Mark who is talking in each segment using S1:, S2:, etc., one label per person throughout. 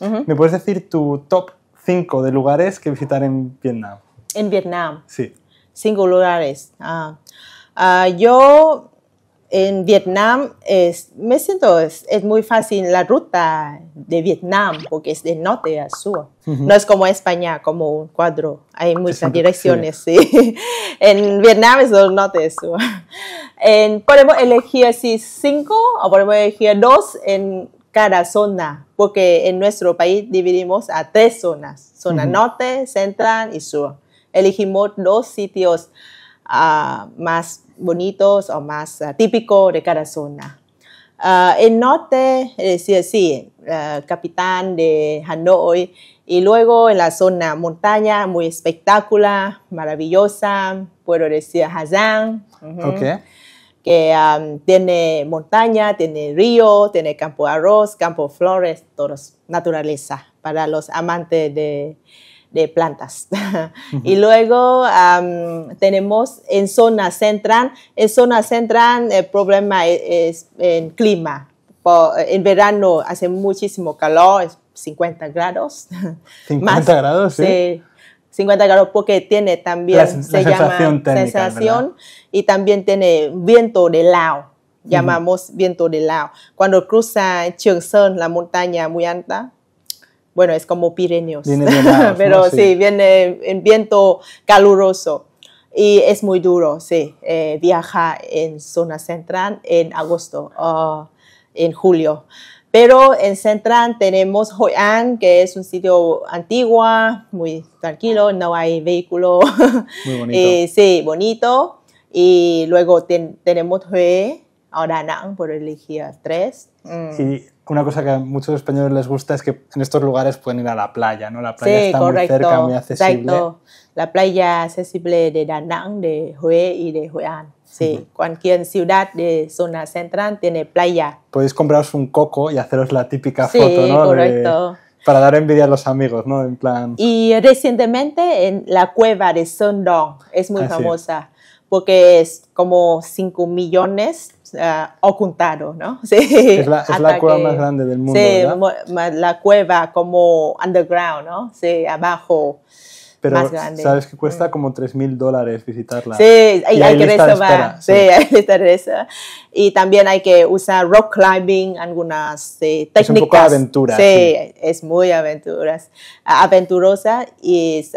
S1: ¿Me
S2: puedes decir tu top 5 de lugares que visitar en Vietnam?
S1: En Vietnam. Sí. Cinco lugares. Ah. Ah, yo en Vietnam es, me siento, es, muy fácil la ruta de Vietnam porque es de norte a sur. No es como España, como un cuadro. Hay muchas direcciones, sí. en Vietnam es de norte a sur. podemos elegir si cinco o podemos elegir dos en cada zona, porque en nuestro país dividimos a tres zonas, zona norte, central y sur. Elegimos dos sitios ah, más bonitos o más ah, típicos de cada zona. Ah, el norte, es eh, decir, sí, capitán de Hanoi, y luego en la zona montaña, muy espectacular, maravillosa, puedo decir Hazan. -huh. Eh, tiene montaña, tiene río, tiene campo de arroz, campo de flores, todo naturaleza para los amantes de, plantas. y luego tenemos en zona central, en zona central el problema e, es, en clima. en verano hace muchísimo calor, 50 grados.
S2: 50 grados,
S1: 50 grados porque tiene también se llama sensación, y también tiene viento de lao, llamamos viento de lao. cuando cruza Trường la montaña muy alta bueno es como Pirineos pero sí. viene en viento caluroso y es muy duro sí eh, viaja en zona central en agosto ah, en julio pero en Central tenemos Hoi que es un sitio antiguo, muy tranquilo, no hay vehículo. Muy bonito. Eh, sí, bonito. Y luego tenemos Hue, ahora Nang por elegir tres. Y mm. Sí,
S2: una cosa que a muchos españoles les gusta es que en estos lugares pueden ir a la playa, ¿no? La playa está muy cerca, muy accesible.
S1: La playa accesible de Da Nang, de Hue y de Huean. Sí, cualquier ciudad de zona central tiene playa.
S2: Podéis compraros un coco y haceros la típica foto, ¿no? correcto. para dar envidia a los amigos, ¿no? En plan...
S1: Y recientemente en la cueva de Sundong es muy ah, famosa porque es como 5 millones Ah, ocultado ¿no? Sí, es la, cueva más grande
S2: del mundo. Sí,
S1: la cueva como underground, ¿no? Sí, abajo.
S2: Pero más grande. sabes que cuesta mm. como 3 mil dólares visitarla. Sí, y hay, hay, que reservar. Sí, sí. hay
S1: que reservar. Y también hay que usar rock climbing, algunas técnicas. Es un poco aventura. Sí, es muy aventuras, aventurosa y es,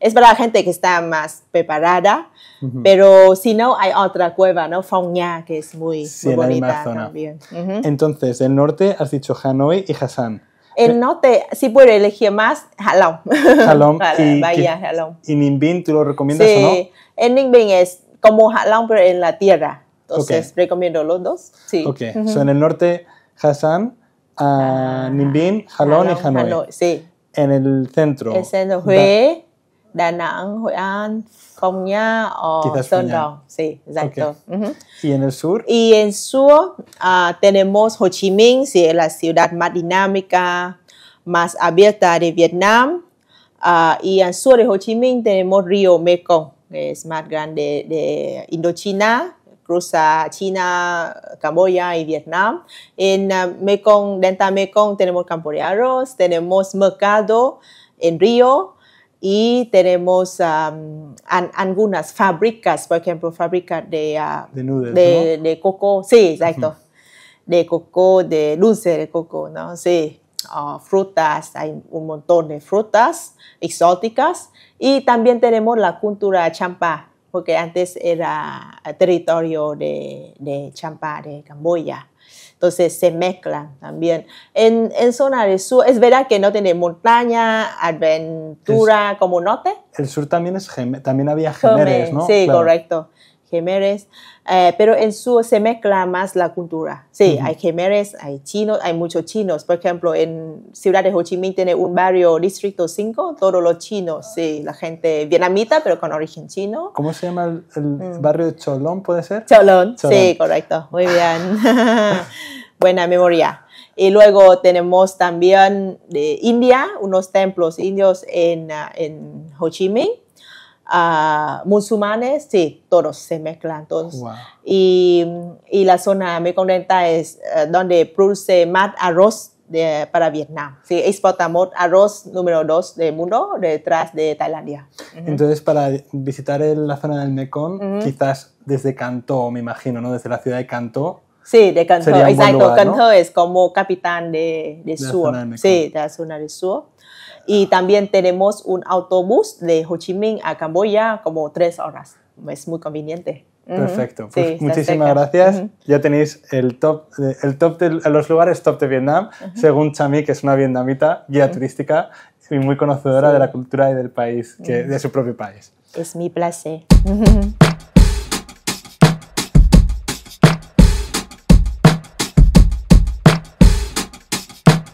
S1: es para la gente que está más preparada pero si no, hay otra cueva, ¿no? Nha, que es muy, bonita también.
S2: Entonces, el norte has dicho Hanoi y Hassan.
S1: El eh, norte, si puedo elegir más, Halong. Halong. y, vaya,
S2: ¿Y ¿Y Nimbin tú lo recomiendas o no? Sí,
S1: en Binh es como Halong, pero en la tierra. Entonces, recomiendo los dos. Sí. Ok, uh en el
S2: norte, Hassan, uh, ah, ah, Nimbin, Halong y Hanoi. Sí. En el centro. El
S1: centro, Hue, Da Nang, Hội An, Nha o Sơn Sí, exacto.
S2: ¿Y en el sur?
S1: Y en el sur ah, tenemos Ho Chi Minh, sí, la ciudad más dinámica, más abierta de Vietnam. Y ah, y al sur de Ho Chi Minh tenemos Río Mekong, que es más grande de Indochina, cruza China, Camboya y Vietnam. En ah, Mekong, Delta Mekong tenemos campo de tenemos mercado en Río, y tenemos algunas fábricas, por ejemplo, fábrica de, ah, de, coco, sí, exacto, de coco, de dulce de coco, ¿no? Sí, ah, frutas, hay un montón de frutas exóticas y también tenemos la cultura champa, porque antes era territorio de, de champa de Camboya. Entonces se mezcla también. En, en zona del sur, es verdad que no tiene montaña, aventura como norte.
S2: El sur también, es también había gemeres, ¿no? Sí, correcto.
S1: Jemeres, eh, pero en su se mezcla más la cultura. Sí, hay Jemeres, hay chinos, hay muchos chinos. Por ejemplo, en Ciudad de Ho Chi Minh tiene un barrio, Distrito 5, todos los chinos, sí, la gente vietnamita, pero con origen chino.
S2: ¿Cómo se llama el, mm. barrio de barrio Cholón, puede ser? Cholón, sí,
S1: correcto, muy ah. bien. Buena memoria. Y luego tenemos también de India, unos templos indios en, ah, en Ho Chi Minh uh, musulmanes, sí, todos se mezclan, todos. Y, y, la zona Mekong Delta es eh, donde produce más arroz de, para Vietnam. Sí, exportamos arroz número 2 del mundo detrás de Tailandia.
S2: Entonces, para visitar la zona del Mekong, quizás desde Cantó, me imagino, ¿no? Desde la ciudad de Cantó.
S1: Sí, de Cantó, exacto. Cantó es como capitán de, de, sí, de la zona del sur. Y también tenemos un autobús de Ho Chi Minh a Camboya como tres horas. Es muy conveniente. Perfecto. Pues muchísimas gracias.
S2: Ya tenéis el top, eh, el top de los lugares top de Vietnam, según Chami, que es una vietnamita, guía turística y muy conocedora de la cultura y del país, que, de su propio país.
S1: Es mi placer.